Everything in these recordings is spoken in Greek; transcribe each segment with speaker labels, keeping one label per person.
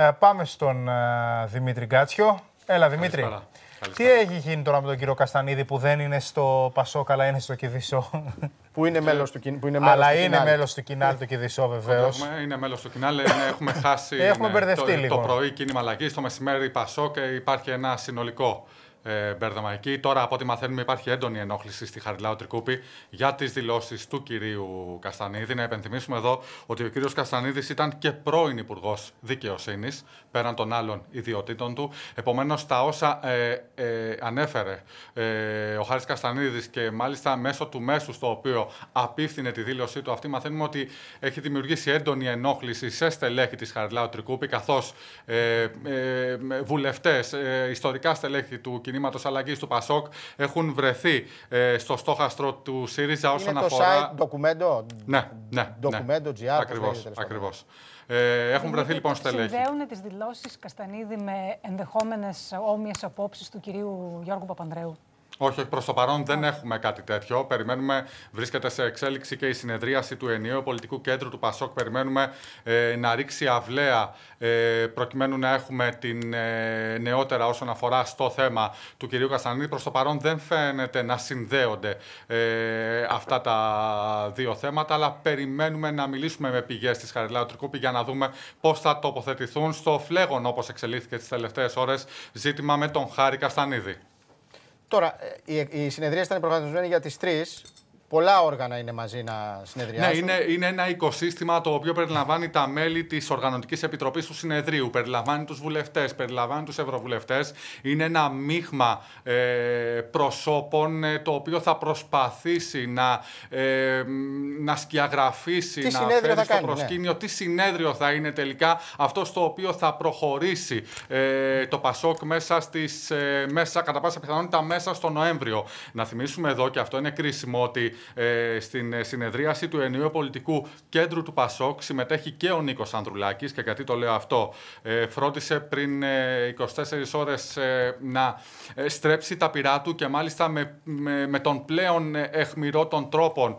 Speaker 1: Ε, πάμε στον ε, Δημήτρη Γκάτσιο. Έλα, Δημήτρη. Τι έχει γίνει τώρα με τον κύριο Καστανίδη που δεν είναι στο Πασό, αλλά είναι στο Κιδισό. Που είναι μέλος του Κινάλ. είναι του είναι μέλος του Κινάλ το Κιδισό, βεβαίως. Είναι μέλος του Κινάλ, ναι, έχουμε χάσει. Έχουμε ναι, μπερδευτεί το, λίγο. Το πρωί κίνημα αλλαγής, το μεσημέρι και υπάρχει ένα συνολικό ε, μπέρδεμα Τώρα, από ό,τι μαθαίνουμε, υπάρχει έντονη ενόχληση στη Χαριλάου Τρικούπη για τις δηλώσεις του κυρίου Καστανίδη. Να επενθυμίσουμε εδώ ότι ο κύριος Καστανίδης ήταν και πρώην Υπουργός Δικαιοσύνης, πέραν των άλλων ιδιωτήτων του. Επομένως, τα όσα ε, ε, ανέφερε ε, ο Χάρης Καστανίδης και μάλιστα μέσω του μέσου στο οποίο απίφθινε τη δήλωσή του αυτή, μαθαίνουμε ότι έχει δημιουργήσει έντονη ενόχληση σε στελέχη της Χαριλάου Τρικούπη, καθώς ε, ε, βουλευτές, ε, ιστορικά στελέχη του κοινού κινήματο αλλαγής του Πασόκ έχουν βρεθεί ε, στο στόχαστρο του ΣΥΡΙΖΑ όσον είναι αφορά. Το site ντοκουμέντο. Ναι, ναι. ναι. Ντοκουμέντο, ναι. Ακριβώ. Ακριβώς. Ε, έχουν βρεθεί λοιπόν στελέχη. Συνδέουν τις δηλώσεις Καστανίδη με ενδεχόμενες όμοιες απόψεις του κυρίου Γιώργου Παπανδρέου. Όχι, προς το παρόν δεν έχουμε κάτι τέτοιο. Περιμένουμε, βρίσκεται σε εξέλιξη και η συνεδρίαση του ενιαίου πολιτικού κέντρου του ΠΑΣΟΚ. Περιμένουμε ε, να ρίξει αυλαία ε, προκειμένου να έχουμε την ε, νεότερα όσον αφορά στο θέμα του κυρίου Καστανίδη. Προς το παρόν δεν φαίνεται να συνδέονται ε, αυτά τα δύο θέματα, αλλά περιμένουμε να μιλήσουμε με πηγές της Τρικούπη για να δούμε πώς θα τοποθετηθούν στο φλέγον όπως εξελίχθηκε τις τελευταίες ώρες ζήτημα με τον Χάρη Καστανίδη. Τώρα, οι, ε, οι συνεδρίε ήταν προγραμματισμένοι για τις 3 πολλά όργανα είναι μαζί να συνεδριάσουν. Ναι, είναι, είναι ένα οικοσύστημα το οποίο περιλαμβάνει τα μέλη της Οργανωτικής Επιτροπής του Συνεδρίου, περιλαμβάνει τους βουλευτές, περιλαμβάνει τους ευρωβουλευτές. Είναι ένα μείγμα ε, προσώπων ε, το οποίο θα προσπαθήσει να, ε, να σκιαγραφίσει, να φέρει στο ναι. προσκήνιο τι συνέδριο θα είναι τελικά αυτό το οποίο θα προχωρήσει ε, το Πασόκ μέσα, στις, ε, μέσα, κατά πάσα πιθανότητα μέσα στο Νοέμβριο. Να θυμίσουμε εδώ, και αυτό είναι κρίσιμο, ότι ε, στην ε, συνεδρίαση του ενιαίου πολιτικού κέντρου του Πασόκ συμμετέχει και ο Νίκος Ανδρουλάκης... Και γιατί το λέω αυτό, ε, φρόντισε πριν 24 ε, ώρε να στρέψει τα πυρά του και μάλιστα με, με, τον πλέον εχμηρό των τρόπων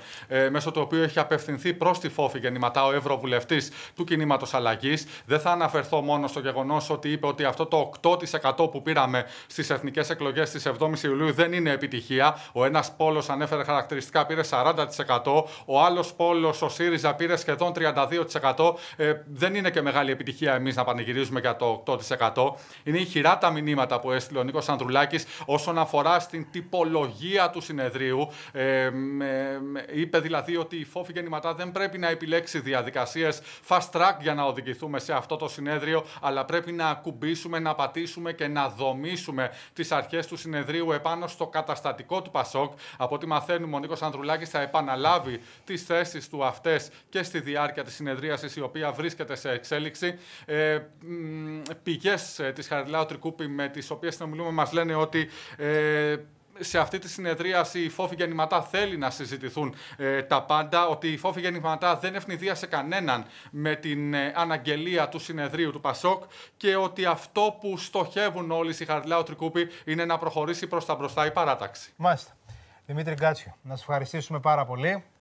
Speaker 1: μέσω του οποίου έχει απευθυνθεί προς τη Φόφη γεννηματά ο Ευρωβουλευτής του Κινήματος Αλλαγής. Δεν θα αναφερθώ μόνο στο γεγονός ότι είπε ότι αυτό το 8% που πήραμε στις εθνικές εκλογές της 7η Ιουλίου δεν είναι επιτυχία. Ο ένας πόλος ανέφερε χαρακτηριστικά πήρε 40%, ο άλλος πόλος, ο ΣΥΡΙΖΑ, πήρε σχεδόν 32%. Ε, δεν είναι και μεγάλη επιτυχία εμείς να πανηγυρίζουμε για το 8%. Είναι ηχηρά τα μηνύματα που έστειλε ο Νίκος Ανδρουλάκης όσον αφορά στην τυπολογία του συνεδρίου. Ε, είπε δηλαδή ότι η φόφη γεννηματά δεν πρέπει να επιλέξει διαδικασίες fast track για να οδηγηθούμε σε αυτό το συνέδριο, αλλά πρέπει να ακουμπήσουμε, να πατήσουμε και να δομήσουμε τις αρχές του συνεδρίου επάνω στο καταστατικό του Πασόκ. Από ό,τι μαθαίνουμε, ο Νίκος Ανδρουλάκης τουλάχιστα θα επαναλάβει τις θέσεις του αυτές και στη διάρκεια της συνεδρίασης, η οποία βρίσκεται σε εξέλιξη. Ε, πηγές ε, της Χαριλάου Τρικούπη με τις οποίες συνομιλούμε μας λένε ότι ε, σε αυτή τη συνεδρίαση η φόφη γεννηματά θέλει να συζητηθούν ε, τα πάντα, ότι η φόφη γεννηματά δεν ευνηδίασε κανέναν με την αναγγελία του συνεδρίου του Πασόκ και ότι αυτό που στοχεύουν όλοι οι Χαρτιλάου Τρικούπη είναι να προχωρήσει προς τα μπροστά η παράταξη. Μάλιστα. Δημήτρη Γκάτσιο, να σας ευχαριστήσουμε πάρα πολύ.